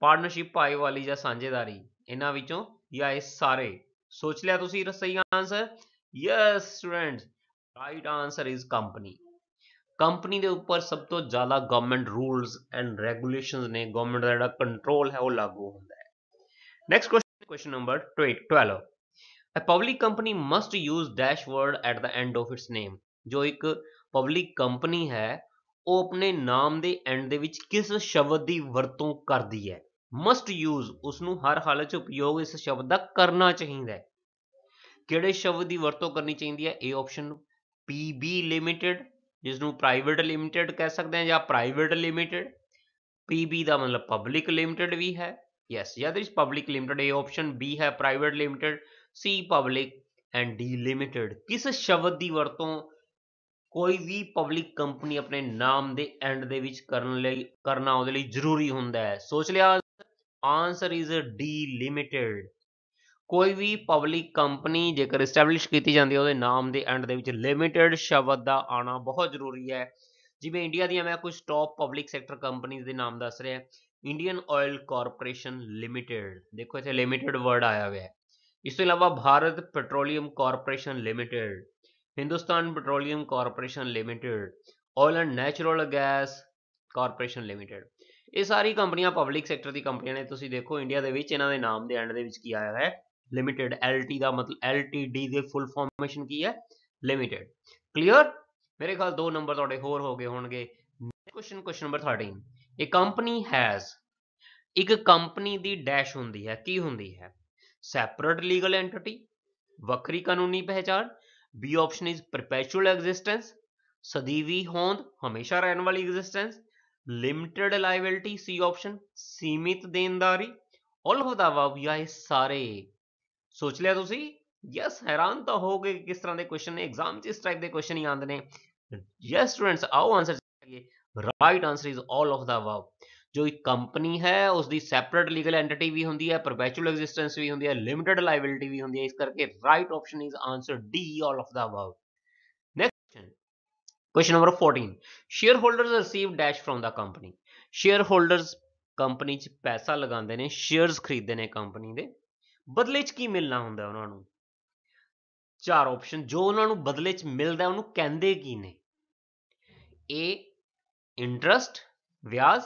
ਪਾਰਟਨਰਸ਼ਿਪ ਭਾਈਵਾਲੀ ਜਾਂ ਸਾਂਝੇਦਾਰੀ ਇਹਨਾਂ ਵਿੱਚੋਂ ਜਾਂ ਇਹ ਸਾਰੇ ਸੋਚ ਲਿਆ ਤੁਸੀਂ ਸਹੀ answer yes students right answer is company company ਦੇ ਉੱਪਰ ਸਭ ਤੋਂ ਜ਼ਿਆਦਾ ਗਵਰਨਮੈਂਟ ਰੂਲਸ ਐਂਡ ਰੈਗੂਲੇਸ਼ਨਸ ਨੇ ਗਵਰਨਮੈਂਟ ਦਾ ਜਿਹੜਾ ਕੰਟਰੋਲ ਹੈ ਉਹ ਲਾਗੂ ਹੁੰਦਾ ਹੈ next question question number 12 a public company must use word at the end of its name ਜੋ ਇੱਕ ਪਬਲਿਕ ਕੰਪਨੀ ਹੈ ਉਹ ਆਪਣੇ ਨਾਮ ਦੇ ਐਂਡ ਦੇ ਵਿੱਚ ਕਿਸ ਸ਼ਬਦ ਦੀ ਵਰਤੋਂ ਕਰਦੀ ਹੈ ਮਸਟ ਯੂਜ਼ ਉਸ ਨੂੰ ਹਰ ਹਾਲਤ 'ਚ ਉਪਯੋਗ ਇਸ ਸ਼ਬਦ ਦਾ ਕਰਨਾ ਚਾਹੀਦਾ ਹੈ ਕਿਹੜੇ ਸ਼ਬਦ ਦੀ ਵਰਤੋਂ ਕਰਨੀ ਚਾਹੀਦੀ ਹੈ ਏ ਆਪਸ਼ਨ ਪੀਬੀ ਲਿਮਿਟਿਡ ਜਿਸ ਨੂੰ ਪ੍ਰਾਈਵੇਟ ਲਿਮਿਟਿਡ ਕਹਿ ਸਕਦੇ ਹਾਂ ਜਾਂ ਪ੍ਰਾਈਵੇਟ ਲਿਮਿਟਿਡ ਪੀਬੀ ਦਾ ਮਤਲਬ ਪਬਲਿਕ ਲਿਮਿਟਿਡ ਵੀ ਹੈ ਯੈਸ ਯਾਦ ਇਸ public limited A option B ਹੈ private limited C public and D limited ਕਿਸ ਸ਼ਬਦ ਦੀ ਵਰਤੋਂ ਕੋਈ ਵੀ ਪਬਲਿਕ ਕੰਪਨੀ ਆਪਣੇ ਨਾਮ ਦੇ ਐਂਡ ਦੇ ਵਿੱਚ ਕਰਨ ਲਈ ਕਰਨਾ ਉਹਦੇ ਲਈ ਜ਼ਰੂਰੀ ਹੁੰਦਾ ਹੈ ਸੋਚ ਲਿਆ ਆਨਸਰ ਇਜ਼ ਡੀ ਲਿਮਿਟਿਡ ਕੋਈ ਵੀ ਪਬਲਿਕ ਕੰਪਨੀ ਜੇਕਰ ਐਸਟੈਬਲਿਸ਼ ਕੀਤੀ ਜਾਂਦੀ ਹੈ ਉਹਦੇ ਨਾਮ ਦੇ ਐਂਡ ਦੇ ਵਿੱਚ ਲਿਮਿਟਿਡ ਸ਼ਬਦ ਦਾ ਆਣਾ ਬਹੁਤ ਜ਼ਰੂਰੀ ਹੈ ਜਿਵੇਂ ਇੰਡੀਆ ਦੀਆਂ ਮੈਂ ਕੁਝ ਟੌਪ ਪਬਲਿਕ ਸੈਕਟਰ ਕੰਪਨੀਆਂ ਦੇ ਨਾਮ ਦੱਸ ਰਿਹਾ ਇੰਡੀਅਨ ਆਇਲ ਕਾਰਪੋਰੇਸ਼ਨ ਲਿਮਿਟਿਡ ਦੇਖੋ ਇੱਥੇ ਲਿਮਿਟਿਡ ਵਰਡ ਆਇਆ ਹੋਇਆ ਹੈ ਇਸ ਤੋਂ ਇਲਾਵਾ Bharat petroleum corporation limited Hindustan petroleum corporation limited oil and natural gas corporation limited ਇਹ ਸਾਰੀ ਕੰਪਨੀਆਂ ਪਬਲਿਕ ਸੈਕਟਰ ਦੀ ਕੰਪਨੀਆਂ ਨੇ ਤੁਸੀਂ ਦੇਖੋ ਇੰਡੀਆ ਦੇ ਵਿੱਚ ਇਹਨਾਂ ਦੇ ਨਾਮ ਦੇ ਐਂਡ ਦੇ ਵਿੱਚ ਕੀ ਆਇਆ ਹੈ ਲਿਮਟਿਡ LT ਦਾ ਮਤਲਬ LTD ਦੇ ਫੁੱਲ ਫਾਰਮੇਸ਼ਨ ਕੀ ਹੈ ਲਿਮਟਿਡ ਕਲੀਅਰ ਮੇਰੇ ਖਿਆਲ ਦੋ ਨੰਬਰ ਤੁਹਾਡੇ ਹੋਰ ਹੋ ਗਏ ਹੋਣਗੇ ਕੁਐਸਚਨ ਕੁਐਸਚਨ ਨੰਬਰ 13 ਇਹ ਕੰਪਨੀ ਹੈਜ਼ ਇੱਕ ਕੰਪਨੀ ਦੀ ਡੈਸ਼ ਹੁੰਦੀ ਹੈ ਕੀ ਹੁੰਦੀ ਹੈ ਸੈਪਰੇਟ ਲੀਗਲ ਐਂਟੀਟੀ ਵੱਖਰੀ ਕਾਨੂੰਨੀ ਪਹਿਚਾਨ B option is perpetual existence ਸਦੀਵੀ ਹੋਂਦ ਹਮੇਸ਼ਾ ਰਹਿਣ ਵਾਲੀ existence limited liability C option ਸੀਮਿਤ ਦੇਣਦਾਰੀ ਆਲ ਆਫ ਦਾ ਅਬਵ ਯਾ ਇਹ ਸਾਰੇ ਸੋਚ ਲਿਆ ਤੁਸੀਂ ਯੈਸ ਹੈਰਾਨ ਤਾਂ ਹੋਗੇ ਕਿਸ ਤਰ੍ਹਾਂ ਦੇ ਕੁਐਸਚਨ ਨੇ ਐਗਜ਼ਾਮ 'ਚ ਇਸ ਟਾਈਪ ਦੇ ਕੁਐਸਚਨ ਹੀ ਆਉਂਦੇ ਨੇ ਯੈਸ ਸਟੂਡੈਂਟਸ ਆਓ ਆਨਸਰ ਕਰੀਏ right answer is all of the above ਜੋ ਇੱਕ ਕੰਪਨੀ ਹੈ ਉਸ ਦੀ ਸੈਪਰੇਟ ਲੀਗਲ ਐਂਟੀਟੀ ਵੀ ਹੁੰਦੀ ਹੈ ਪਰਪੈਚੁਅਲ ਐਗਜ਼ਿਸਟੈਂਸ ਵੀ ਹੁੰਦੀ ਹੈ ਲਿਮਿਟਿਡ ਲਾਇਬਿਲਿਟੀ ਵੀ ਹੁੰਦੀ ਹੈ ਇਸ ਕਰਕੇ right option is answer D all of the above next question number 14 share receive dash from the company share holders company 'ਚ ਪੈਸਾ ਲਗਾਉਂਦੇ ਨੇ ਸ਼ੇਅਰਸ ਖਰੀਦਦੇ ਨੇ ਕੰਪਨੀ ਦੇ ਬਦਲੇ 'ਚ ਕੀ ਮਿਲਣਾ ਹੁੰਦਾ ਉਹਨਾਂ ਨੂੰ ਚਾਰ ਆਪਸ਼ਨ ਜੋ ਉਹਨਾਂ ਨੂੰ ਬਦਲੇ 'ਚ ਮਿਲਦਾ ਉਹਨੂੰ ਕਹਿੰਦੇ ਕੀ ਨੇ ਏ ਇੰਟਰਸਟ ਵਿਆਜ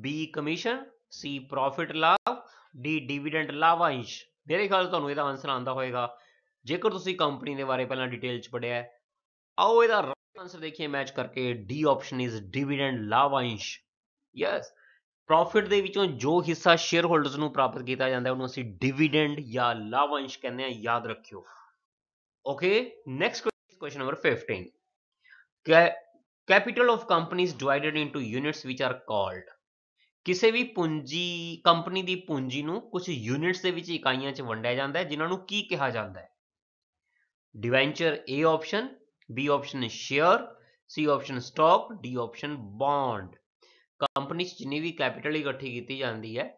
ਬੀ ਕਮਿਸ਼ਨ ਸੀ ਪ੍ਰੋਫਿਟ ਲਾਭ ਡੀ ਡਿਵੀਡੈਂਡ ਲਾਭਾਂਸ਼ ਮੇਰੇ ਖਿਆਲ ਤੁਹਾਨੂੰ ਇਹਦਾ ਆਨਸਰ ਆਂਦਾ ਹੋਵੇਗਾ ਜੇਕਰ ਤੁਸੀਂ ਕੰਪਨੀ ਦੇ ਬਾਰੇ ਪਹਿਲਾਂ ਡਿਟੇਲ ਚ ਪੜਿਆ ਹੈ ਆਓ ਇਹਦਾ ਰਾਈਟ ਆਨਸਰ ਦੇਖੀਏ ਮੈਚ ਕਰਕੇ ਡੀ ਆਪਸ਼ਨ ਇਜ਼ ਡਿਵੀਡੈਂਡ ਲਾਭਾਂਸ਼ ਯੈਸ ਪ੍ਰੋਫਿਟ ਦੇ ਵਿੱਚੋਂ ਜੋ ਹਿੱਸਾ ਸ਼ੇਅਰ ਹੋਲਡਰਸ ਨੂੰ ਪ੍ਰਾਪਤ ਕੀਤਾ ਜਾਂਦਾ ਹੈ ਉਹਨੂੰ ਅਸੀਂ ਡਿਵੀਡੈਂਡ ਜਾਂ ਲਾਭਾਂਸ਼ ਕਹਿੰਦੇ ਆ ਯਾਦ ਰੱਖਿਓ okay next question number 15 capital of ਕੰਪਨੀਆਂ ਡਿਵਾਈਡਡ ਇਨਟੂ ਯੂਨਿਟਸ ਵਿਚ ਆਰ ਕਾਲਡ ਕਿਸੇ ਵੀ ਪੂੰਜੀ ਕੰਪਨੀ ਦੀ ਪੂੰਜੀ ਨੂੰ ਕੁਝ ਯੂਨਿਟਸ ਦੇ ਵਿੱਚ ਇਕਾਈਆਂ 'ਚ ਵੰਡਿਆ ਜਾਂਦਾ ਹੈ ਜਿਨ੍ਹਾਂ ਨੂੰ ਕੀ ਕਿਹਾ ਜਾਂਦਾ ਹੈ debenture A option B option share C option stock D option bond company 'ਚ ਜਿੰਨੀ ਵੀ ਕੈਪੀਟਲ ਇਕੱਠੀ ਕੀਤੀ ਜਾਂਦੀ ਹੈ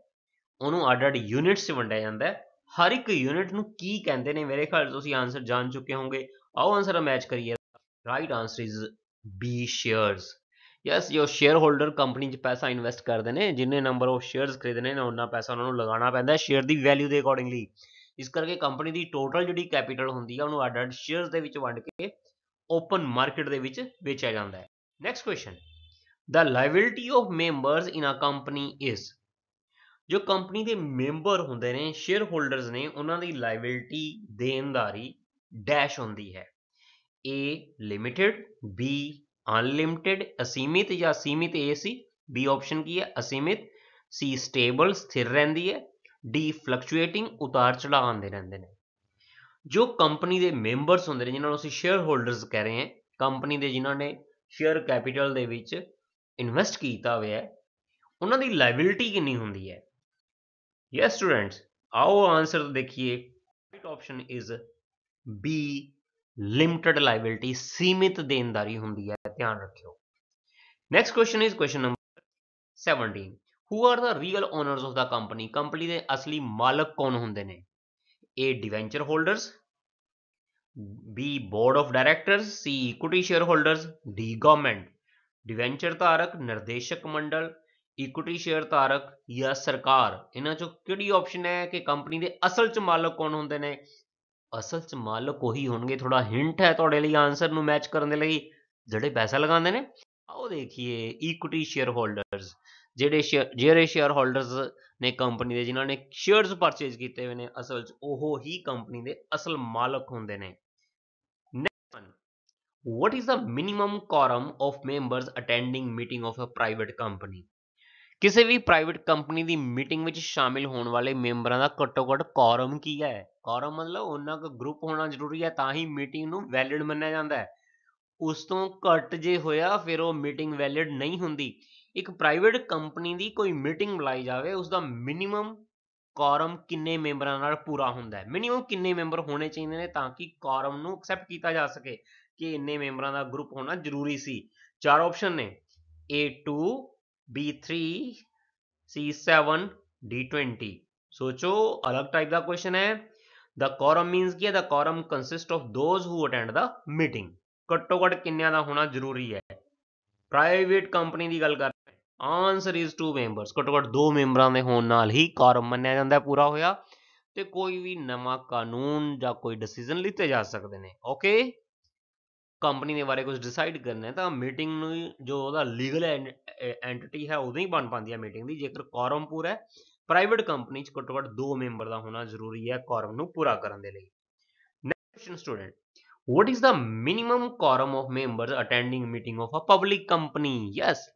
ਉਹਨੂੰ ਅੱਡ ਅੱਡ ਯੂਨਿਟਸ 'ਚ ਵੰਡਿਆ ਜਾਂਦਾ ਹੈ ਹਰ ਇੱਕ ਯੂਨਿਟ ਨੂੰ ਕੀ ਕਹਿੰਦੇ ਨੇ ਮੇਰੇ ਖਿਆਲ ਤੁਸੀਂ ਆਨਸਰ ਜਾਣ ਚੁੱਕੇ ਹੋਵੋਗੇ ਆਓ ਆਨਸਰ ਮੈਚ ਕਰੀਏ right answer is B shares yes ਯੋ ਸ਼ੇਅਰ ਹੋਲਡਰ ਕੰਪਨੀ 'ਚ ਪੈਸਾ ਇਨਵੈਸਟ ਕਰਦੇ ਨੇ ਜਿੰਨੇ ਨੰਬਰ ਆਫ ਸ਼ੇਅਰਸ ਖਰੀਦਨੇ ਨੇ ਉਹਨਾਂ ਪੈਸਾ ਉਹਨਾਂ ਨੂੰ ਲਗਾਉਣਾ ਪੈਂਦਾ ਸ਼ੇਅਰ ਦੀ ਵੈਲਿਊ ਦੇ ਅਕੋਰਡਿੰਗਲੀ ਇਸ ਕਰਕੇ ਕੰਪਨੀ ਦੀ ਟੋਟਲ ਜਿਹੜੀ ਕੈਪੀਟਲ ਹੁੰਦੀ ਆ ਉਹਨੂੰ ਅੱਡ-ਅੱਡ ਸ਼ੇਅਰਸ ਦੇ ਵਿੱਚ ਵੰਡ ਕੇ ਓਪਨ ਮਾਰਕੀਟ ਦੇ ਵਿੱਚ ਵੇਚਿਆ ਜਾਂਦਾ ਹੈ ਨੈਕਸਟ ਕੁਐਸਚਨ ਦਾ liability of members in a company is ਜੋ ਕੰਪਨੀ ਦੇ ਮੈਂਬਰ ਹੁੰਦੇ ਨੇ ਸ਼ੇਅਰ ਹੋਲਡਰਸ ਨੇ ਉਹਨਾਂ ਦੀ ਲਾਇਬਿਲਟੀ ਦੇਣਦਾਰੀ ਡੈਸ਼ ਹੁੰਦੀ ਹੈ ਏ ਲਿਮਿਟਿਡ ਬੀ ਅਨਲਿਮਿਟਿਡ ਅਸੀਮਿਤ ਜਾਂ ਸੀਮਿਤ ਏ ਸੀ ਬੀ ਆਪਸ਼ਨ ਕੀ ਹੈ ਅਸੀਮਿਤ ਸੀ ਸਟੇਬਲ ਸਥਿਰ ਰਹਿੰਦੀ ਹੈ ਡੀ ਫਲਕਚੁਏਟਿੰਗ ਉਤਾਰ ਚੜਾਅ ਆਉਂਦੇ ਰਹਿੰਦੇ ਨੇ ਜੋ ਕੰਪਨੀ ਦੇ ਮੈਂਬਰਸ ਹੁੰਦੇ ਨੇ ਜਿਨ੍ਹਾਂ ਨੂੰ ਅਸੀਂ ਸ਼ੇਅਰ ਹੋਲਡਰਸ ਕਹ ਰਹੇ ਹਾਂ ਕੰਪਨੀ ਦੇ ਜਿਨ੍ਹਾਂ ਨੇ ਸ਼ੇਅਰ ਕੈਪੀਟਲ ਦੇ ਵਿੱਚ ਇਨਵੈਸਟ ਕੀਤਾ ਹੋਇਆ ਹੈ ਉਹਨਾਂ ਦੀ ਲਾਇਬਿਲਿਟੀ ਕਿੰਨੀ ਹੁੰਦੀ ਹੈ ਯੈਸ ਸਟੂਡੈਂਟਸ ਆਓ ਆਨਸਰ ਦੇਖੀਏ right option is B limited liability ਸੀਮਿਤ ਦੇਣਦਾਰੀ ਹੁੰਦੀ ਹੈ ਧਿਆਨ ਰੱਖਿਓ next question is question number 17 who are the real owners of the company company ਦੇ ਅਸਲੀ ਮਾਲਕ ਕੌਣ ਹੁੰਦੇ ਨੇ A debenture holders B board of directors C equity share holders D government debenture ਧਾਰਕ ਨਿਰਦੇਸ਼ਕ ਮੰਡਲ ਇਕੁਇਟੀ ਸ਼ੇਅਰ ਧਾਰਕ ਜਾਂ ਸਰਕਾਰ ਇਹਨਾਂ ਚੋਂ ਕਿਹੜੀ ਆਪਸ਼ਨ ਹੈ ਕਿ ਕੰਪਨੀ ਦੇ ਅਸਲ ਚ ਮਾਲਕ ਕੌਣ ਹੁੰਦੇ ਨੇ ਅਸਲ 'ਚ ਮਾਲਕ ਉਹੀ ਹੋਣਗੇ ਥੋੜਾ ਹਿੰਟ ਹੈ ਤੁਹਾਡੇ ਲਈ ਆਨਸਰ ਨੂੰ ਮੈਚ ਕਰਨ ਦੇ ਲਈ ਜਿਹੜੇ ਪੈਸਾ ਲਗਾਉਂਦੇ ਨੇ ਆਓ ਦੇਖੀਏ ਇਕੁਇਟੀ ਸ਼ੇਅਰ ਹੋਲਡਰਸ ਜਿਹੜੇ ਜਿਹੜੇ ਸ਼ੇਅਰ ਹੋਲਡਰਸ ਨੇ ਕੰਪਨੀ ਦੇ ਜਿਨ੍ਹਾਂ ਨੇ ਸ਼ੇਅਰਸ ਪਰਚੇਜ਼ ਕੀਤੇ ਹੋਏ ਨੇ ਅਸਲ 'ਚ ਉਹ ਹੀ ਕੰਪਨੀ ਦੇ ਅਸਲ ਮਾਲਕ ਹੁੰਦੇ ਨੇ next one what is the minimum quorum of members attending meeting of a private company ਕਿਸੇ ਵੀ ਪ੍ਰਾਈਵੇਟ ਕੰਪਨੀ ਦੀ ਮੀਟਿੰਗ ਵਿੱਚ ਸ਼ਾਮਿਲ ਹੋਣ ਵਾਲੇ ਮੈਂਬਰਾਂ ਦਾ ਘੱਟੋ-ਘੱਟ ਕੋਰਮ ਕੀ ਹੈ ਕੋਰਮ ਮਤਲਬ ਉਹਨਾਂ ਦਾ ਗਰੁੱਪ ਹੋਣਾ ਜ਼ਰੂਰੀ ਹੈ ਤਾਂ ਹੀ ਮੀਟਿੰਗ ਨੂੰ ਵੈਲਿਡ ਮੰਨਿਆ ਜਾਂਦਾ ਹੈ ਉਸ ਤੋਂ ਘੱਟ ਜੇ ਹੋਇਆ ਫਿਰ ਉਹ ਮੀਟਿੰਗ ਵੈਲਿਡ ਨਹੀਂ ਹੁੰਦੀ ਇੱਕ ਪ੍ਰਾਈਵੇਟ ਕੰਪਨੀ ਦੀ ਕੋਈ ਮੀਟਿੰਗ ਬੁਲਾਈ ਜਾਵੇ ਉਸ ਦਾ ਮਿਨੀਮਮ ਕੋਰਮ ਕਿੰਨੇ ਮੈਂਬਰਾਂ ਨਾਲ ਪੂਰਾ ਹੁੰਦਾ ਹੈ ਮਿਨੀਮਮ ਕਿੰਨੇ ਮੈਂਬਰ ਹੋਣੇ ਚਾਹੀਦੇ ਨੇ ਤਾਂ ਕਿ ਕੋਰਮ ਨੂੰ ਐਕਸੈਪਟ ਕੀਤਾ ਜਾ ਸਕੇ ਕਿ ਇੰਨੇ ਮੈਂਬਰਾਂ ਦਾ ਗਰੁੱਪ ਹੋਣਾ ਜ਼ਰੂਰੀ ਸੀ ਚਾਰ ਆਪਸ਼ਨ ਨੇ A2 B3 C7 D20 सोचो अलग टाइप का क्वेश्चन है द ਕੋਰਮ ਮੀਨਸ ਕੀ ਹੈ the quorum consist of those who attend the meeting ਘੱਟੋ ਘੱਟ ਕਿੰਨਿਆਂ ਦਾ ਹੋਣਾ ਜ਼ਰੂਰੀ ਹੈ ਪ੍ਰਾਈਵੇਟ ਕੰਪਨੀ ਦੀ ਗੱਲ ਕਰ ਰਹੇ ਆਨਸਰ ਇਜ਼ 2 ਮੈਂਬਰਸ ਘੱਟੋ ਘੱਟ 2 ਮੈਂਬਰਾਂ ਦੇ ਹੋਣ ਨਾਲ ਹੀ ਕੋਰਮ ਮੰਨਿਆ ਜਾਂਦਾ ਪੂਰਾ ਹੋਇਆ ਤੇ ਕੋਈ ਵੀ ਨਵਾਂ ਕਾਨੂੰਨ ਜਾਂ ਕੋਈ ਡਿਸੀਜਨ ਲਿੱਤੇ ਜਾ ਸਕਦੇ ਨੇ ਓਕੇ ਕੰਪਨੀ ਦੇ ਬਾਰੇ ਕੁਝ ਡਿਸਾਈਡ ਕਰਨਾ ਹੈ ਤਾਂ ਮੀਟਿੰਗ ਨੂੰ ਜੋ ਉਹਦਾ ਲੀਗਲ ਐਂਟੀਟੀ ਹੈ ਉਦੋਂ ਹੀ ਬਣ ਪਾਉਂਦੀ ਹੈ ਮੀਟਿੰਗ ਦੀ ਜੇਕਰ ਕੋਰਮ ਪੂਰਾ ਹੈ ਪ੍ਰਾਈਵੇਟ ਕੰਪਨੀ 'ਚ ਘੱਟੋ ਘੱਟ 2 ਮੈਂਬਰ ਦਾ ਹੋਣਾ ਜ਼ਰੂਰੀ ਹੈ ਕੋਰਮ ਨੂੰ ਪੂਰਾ ਕਰਨ ਦੇ ਲਈ next question student what is the minimum quorum of members attending meeting of a public company yes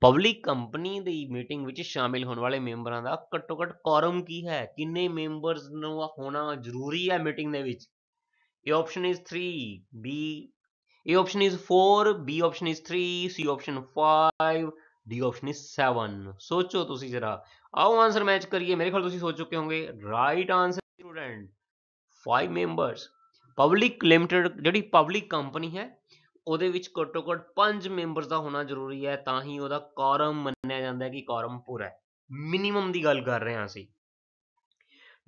public company ਦੀ ਮੀਟਿੰਗ ਵਿੱਚ ਸ਼ਾਮਿਲ ਹੋਣ ਵਾਲੇ ਮੈਂਬਰਾਂ ਦਾ ਘੱਟੋ ਘੱਟ ਕੋਰਮ ਕੀ ਹੈ ਕਿੰਨੇ ਮੈਂਬਰਸ ਨੂੰ ਹੋਣਾ ਜ਼ਰੂਰੀ ਹੈ ਮੀਟਿੰਗ ਦੇ ਵਿੱਚ ਇਹ option is 3 B A option is 4, B option is 3, C option 5, D option is 7. ਸੋਚੋ ਤੁਸੀਂ ਜਰਾ ਆਓ ਆਨਸਰ ਮੈਚ ਕਰੀਏ ਮੇਰੇ ਖਿਆਲ ਤੁਸੀਂ ਸੋਚ ਚੁੱਕੇ ਹੋਵੋਗੇ right answer student 5 members public limited ਜਿਹੜੀ ਪਬਲਿਕ ਕੰਪਨੀ ਹੈ ਉਹਦੇ ਵਿੱਚ ਘੱਟੋ ਘੱਟ 5 ਮੈਂਬਰਸ ਦਾ ਹੋਣਾ ਜ਼ਰੂਰੀ ਹੈ ਤਾਂ ਹੀ ਉਹਦਾ ਕੌਰਮ ਮੰਨਿਆ ਜਾਂਦਾ ਹੈ ਕਿ ਕੌਰਮ ਪੂਰਾ ਹੈ ਮਿਨੀਮਮ ਦੀ ਗੱਲ ਕਰ ਰਹੇ ਹਾਂ ਅਸੀਂ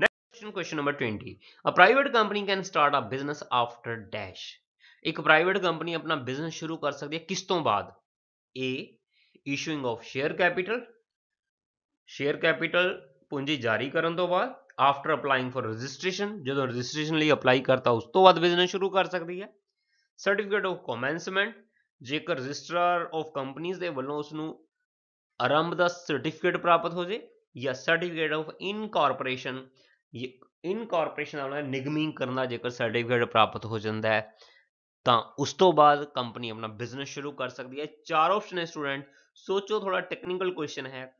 next question number 20 a private company can start a business after dash ਇੱਕ ਪ੍ਰਾਈਵੇਟ ਕੰਪਨੀ ਆਪਣਾ ਬਿਜ਼ਨਸ ਸ਼ੁਰੂ ਕਰ ਸਕਦੀ ਹੈ ਕਿਸ ਤੋਂ ਬਾਅਦ A issuing of share capital share capital ਪੂੰਜੀ ਜਾਰੀ ਕਰਨ ਤੋਂ ਬਾਅਦ ਆਫਟਰ ਅਪਲਾਈਂਗ ਫॉर ਰਜਿਸਟ੍ਰੇਸ਼ਨ ਜਦੋਂ ਰਜਿਸਟ੍ਰੇਸ਼ਨ ਲਈ ਅਪਲਾਈ ਕਰਤਾ ਉਸ ਤੋਂ ਬਾਅਦ ਬਿਜ਼ਨਸ ਸ਼ੁਰੂ ਕਰ ਸਕਦੀ ਹੈ ਸਰਟੀਫਿਕੇਟ ਆਫ ਕਮੈਂਸਮੈਂਟ ਜੇਕਰ ਰਜਿਸਟਰਾਰ ਆਫ ਕੰਪਨੀਆਂ ਦੇ ਵੱਲੋਂ ਉਸ ਨੂੰ ਆਰੰਭ ਦਾ ਸਰਟੀਫਿਕੇਟ ਪ੍ਰਾਪਤ ਹੋ ਜੇ ਜਾਂ ਸਰਟੀਫਿਕੇਟ ਆਫ ਇਨਕਾਰਪੋਰੇਸ਼ਨ ਇਨਕਾਰਪੋਰੇਸ਼ਨ ਆਉਣਾ ਨਿਗਮੀਕਰਨ ਦਾ ਜੇਕਰ ਸਰਟੀਫਿਕੇਟ ਪ੍ਰਾਪਤ ਹੋ ਜਾਂਦਾ ਹੈ ਤਾਂ ਉਸ ਤੋਂ ਬਾਅਦ ਕੰਪਨੀ ਆਪਣਾ ਬਿਜ਼ਨਸ ਸ਼ੁਰੂ ਕਰ ਸਕਦੀ ਹੈ ਚਾਰ ਆਪਸ਼ਨ ਹੈ ਸਟੂਡੈਂਟ ਸੋਚੋ ਥੋੜਾ ਟੈਕਨੀਕਲ ਕੁਐਸਚਨ ਹੈ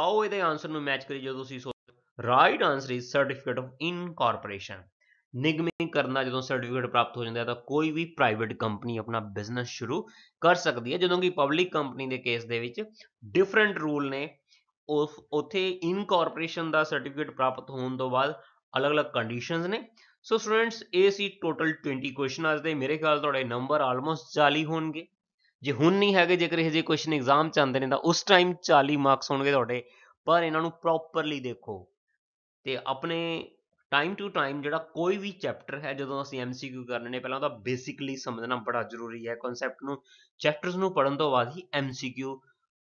ਆਓ ਇਹਦੇ ਆਨਸਰ ਨੂੰ ਮੈਚ ਕਰੀ ਜਦੋਂ ਤੁਸੀਂ ਸੋਚ right answer is certificate of incorporation ਨਿਗਮੀ ਕਰਨਾ ਜਦੋਂ ਸਰਟੀਫਿਕੇਟ ਪ੍ਰਾਪਤ ਹੋ ਜਾਂਦਾ ਹੈ ਤਾਂ ਕੋਈ ਵੀ ਪ੍ਰਾਈਵੇਟ ਕੰਪਨੀ ਆਪਣਾ ਬਿਜ਼ਨਸ ਸ਼ੁਰੂ ਕਰ ਸਕਦੀ ਹੈ ਜਦੋਂ ਕਿ ਪਬਲਿਕ ਕੰਪਨੀ ਦੇ ਕੇਸ ਦੇ ਵਿੱਚ ਡਿਫਰੈਂਟ ਰੂਲ ਨੇ ਉਸ ਉਥੇ ਇਨਕਾਰਪੋਰੇਸ਼ਨ ਦਾ ਸਰਟੀਫਿਕੇਟ ਪ੍ਰਾਪਤ ਹੋਣ ਤੋਂ ਬਾਅਦ ਅਲੱਗ-ਅਲੱਗ ਕੰਡੀਸ਼ਨਸ ਨੇ ਸੋ ਸਟੂਡੈਂਟਸ ਇਹ ਸੀ ਟੋਟਲ 20 ਕੁਐਸਚਨ ਅੱਜ ਦੇ ਮੇਰੇ ਖਿਆਲ ਤੁਹਾਡੇ ਨੰਬਰ ਆਲਮੋਸਟ 40 ਹੋਣਗੇ ਜੇ ਹੁਣ ਨਹੀਂ ਹੈਗੇ ਜੇਕਰ ਇਹ ਜੇ ਕੁਐਸਚਨ ਐਗਜ਼ਾਮ ਚ ਆਉਂਦੇ ਨੇ ਤਾਂ ਉਸ ਟਾਈਮ 40 ਮਾਰਕਸ ਹੋਣਗੇ ਤੁਹਾਡੇ ਪਰ ਇਹਨਾਂ ਨੂੰ ਪ੍ਰੋਪਰਲੀ ਦੇਖੋ ਤੇ ਆਪਣੇ ਟਾਈਮ ਟੂ ਟਾਈਮ ਜਿਹੜਾ ਕੋਈ ਵੀ ਚੈਪਟਰ ਹੈ ਜਦੋਂ ਅਸੀਂ ਐਮਸੀਕਿਊ ਕਰਨੇ ਨੇ ਪਹਿਲਾਂ ਉਹਦਾ ਬੇਸਿਕਲੀ ਸਮਝਣਾ ਬੜਾ ਜ਼ਰੂਰੀ ਹੈ ਕਨਸੈਪਟ ਨੂੰ ਚੈਪਟਰਸ ਨੂੰ ਪੜਨ ਤੋਂ ਬਾਅਦ ਹੀ ਐਮਸੀਕਿਊ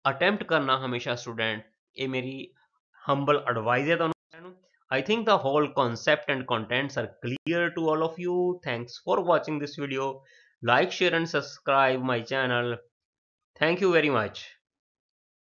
ਅਟੈਂਪਟ ਕਰਨਾ ਹਮੇਸ਼ਾ ਸਟੂਡੈਂਟ ਇਹ ਮੇਰੀ ਹੰਬਲ ਐਡਵਾਈਸ ਹੈ ਤੁਹਾਨੂੰ I think the whole concept and contents are clear to all of you. Thanks for watching this video. Like, share and subscribe my channel. Thank you very much.